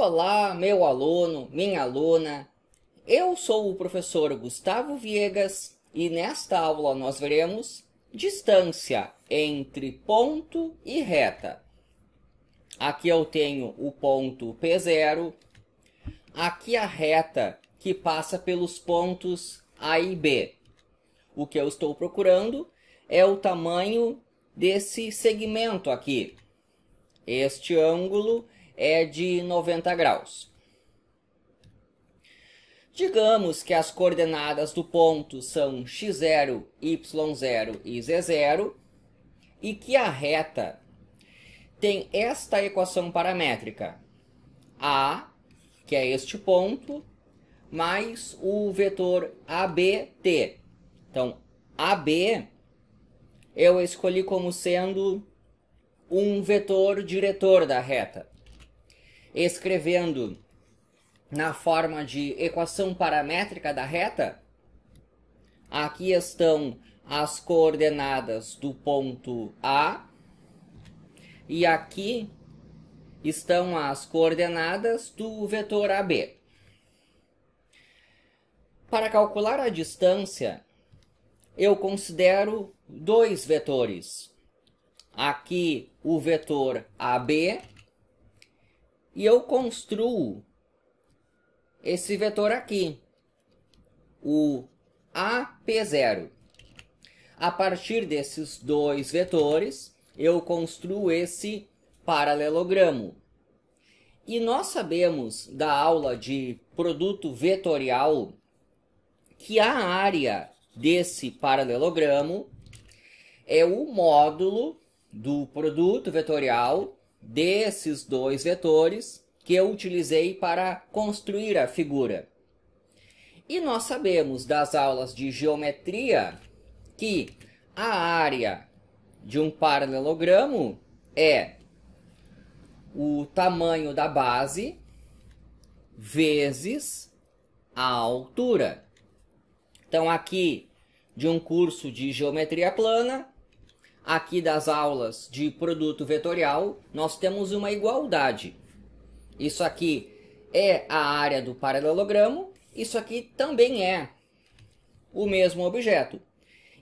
Olá, meu aluno, minha aluna. Eu sou o professor Gustavo Viegas e nesta aula nós veremos distância entre ponto e reta. Aqui eu tenho o ponto P0, aqui a reta que passa pelos pontos A e B. O que eu estou procurando é o tamanho desse segmento aqui. Este ângulo é de 90 graus. Digamos que as coordenadas do ponto são x0, y0 e z0 e que a reta tem esta equação paramétrica a, que é este ponto, mais o vetor ABT. Então, AB eu escolhi como sendo um vetor diretor da reta escrevendo na forma de equação paramétrica da reta, aqui estão as coordenadas do ponto A e aqui estão as coordenadas do vetor AB. Para calcular a distância, eu considero dois vetores. Aqui o vetor AB e eu construo esse vetor aqui, o AP0. A partir desses dois vetores, eu construo esse paralelogramo. E nós sabemos da aula de produto vetorial que a área desse paralelogramo é o módulo do produto vetorial desses dois vetores que eu utilizei para construir a figura. E nós sabemos das aulas de geometria que a área de um paralelogramo é o tamanho da base vezes a altura. Então, aqui de um curso de geometria plana, aqui das aulas de produto vetorial, nós temos uma igualdade. Isso aqui é a área do paralelogramo, isso aqui também é o mesmo objeto.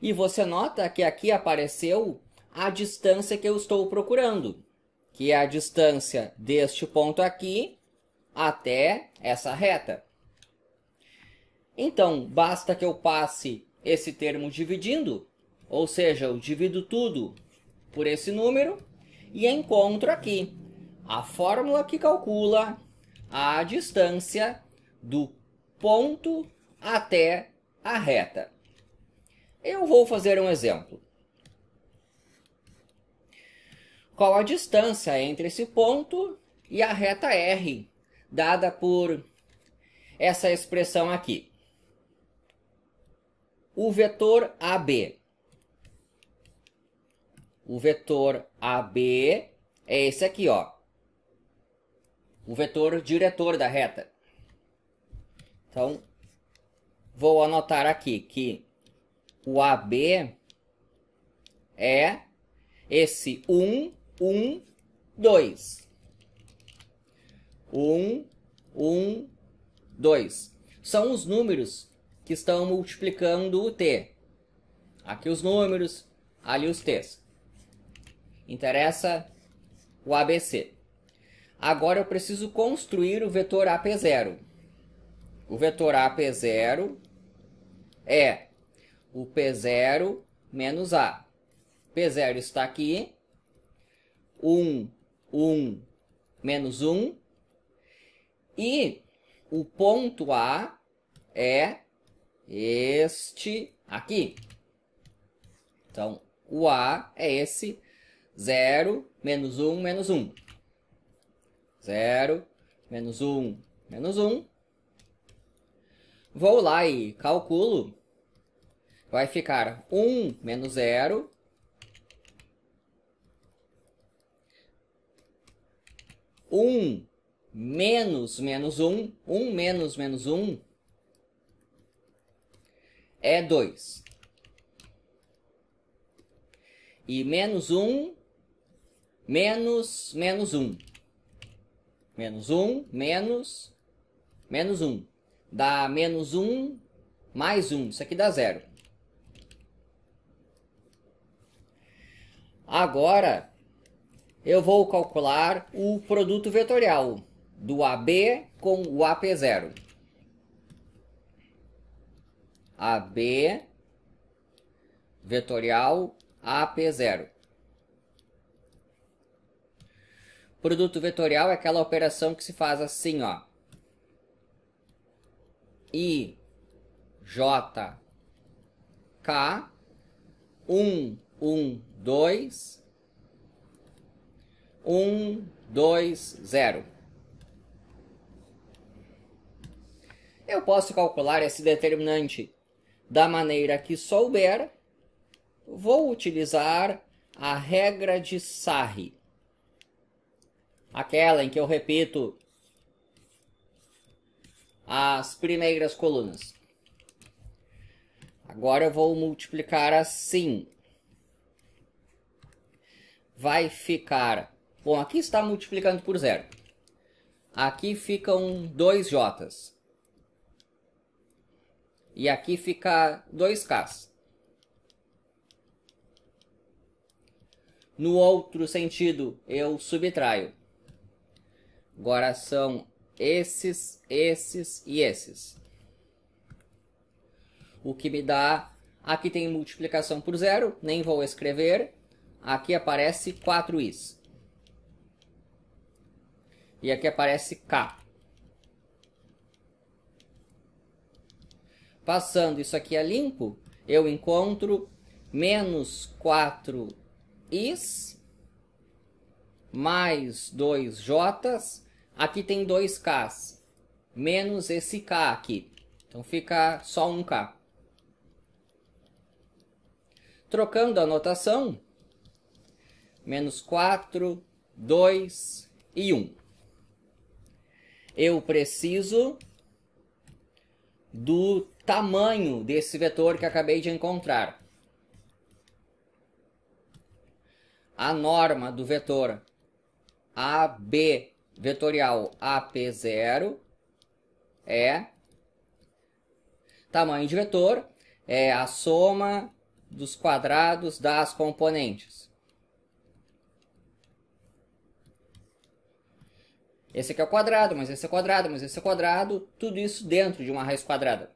E você nota que aqui apareceu a distância que eu estou procurando, que é a distância deste ponto aqui até essa reta. Então, basta que eu passe esse termo dividindo ou seja, eu divido tudo por esse número e encontro aqui a fórmula que calcula a distância do ponto até a reta. Eu vou fazer um exemplo. Qual a distância entre esse ponto e a reta R, dada por essa expressão aqui? O vetor AB o vetor AB é esse aqui, ó. O vetor diretor da reta. Então, vou anotar aqui que o AB é esse 1, 1, 2. 1, 1, 2. São os números que estão multiplicando o T. Aqui os números, ali os T's. Interessa o ABC. Agora eu preciso construir o vetor AP0. O vetor AP0 é o P0 menos A. P0 está aqui. 1, 1, menos 1. E o ponto A é este aqui. Então, o A é esse 0, menos 1, menos 1. 0, menos 1, menos 1. Vou lá e calculo. Vai ficar 1 menos 0. Um menos menos um, um menos menos um é dois. E menos um menos menos 1. Menos 1, menos, menos 1. Dá menos 1, mais 1. Isso aqui dá zero. Agora, eu vou calcular o produto vetorial do AB com o AP0. AB vetorial AP0. Produto vetorial é aquela operação que se faz assim, ó. I, J, K, 1, 1, 2, 1, 2, 0. Eu posso calcular esse determinante da maneira que souber. Vou utilizar a regra de Sarri aquela em que eu repito as primeiras colunas. Agora eu vou multiplicar assim. Vai ficar... Bom, aqui está multiplicando por zero. Aqui ficam dois J's. E aqui fica dois Ks. No outro sentido, eu subtraio. Agora são esses, esses e esses. O que me dá... Aqui tem multiplicação por zero, nem vou escrever. Aqui aparece 4i's. E aqui aparece K. Passando isso aqui a limpo, eu encontro menos 4i's mais 2j's Aqui tem 2K, Menos esse K aqui. Então fica só 1 K. Trocando a notação, menos 4, 2 e 1. Eu preciso do tamanho desse vetor que acabei de encontrar. A norma do vetor AB vetorial AP0 é tamanho de vetor é a soma dos quadrados das componentes. Esse aqui é o quadrado, mas esse é o quadrado, mas esse é o quadrado, tudo isso dentro de uma raiz quadrada.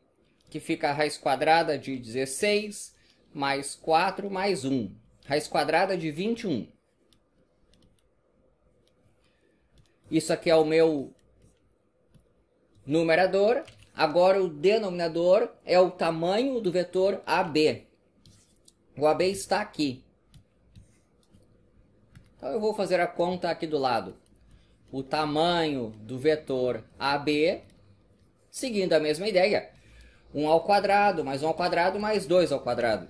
Que fica a raiz quadrada de 16 mais 4 mais 1. Raiz quadrada de 21. Isso aqui é o meu numerador. Agora o denominador é o tamanho do vetor AB. O AB está aqui. Então eu vou fazer a conta aqui do lado. O tamanho do vetor AB, seguindo a mesma ideia, 1 ao quadrado, mais 1 ao quadrado, mais 2 ao quadrado.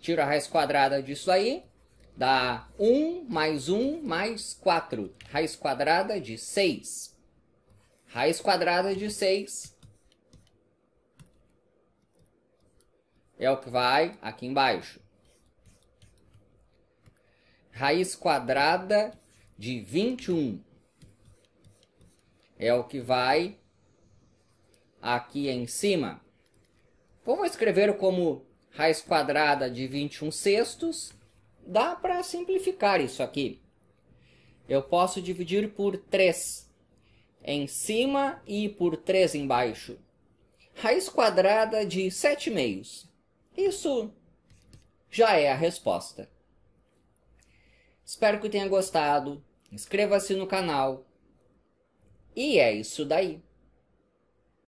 Tiro a raiz quadrada disso aí, Dá 1 mais 1 mais 4. Raiz quadrada de 6. Raiz quadrada de 6 é o que vai aqui embaixo. Raiz quadrada de 21 é o que vai aqui em cima. Vamos escrever como raiz quadrada de 21 sextos dá para simplificar isso aqui. Eu posso dividir por 3 em cima e por 3 embaixo. Raiz quadrada de 7 meios. Isso já é a resposta. Espero que tenha gostado. Inscreva-se no canal. E é isso daí.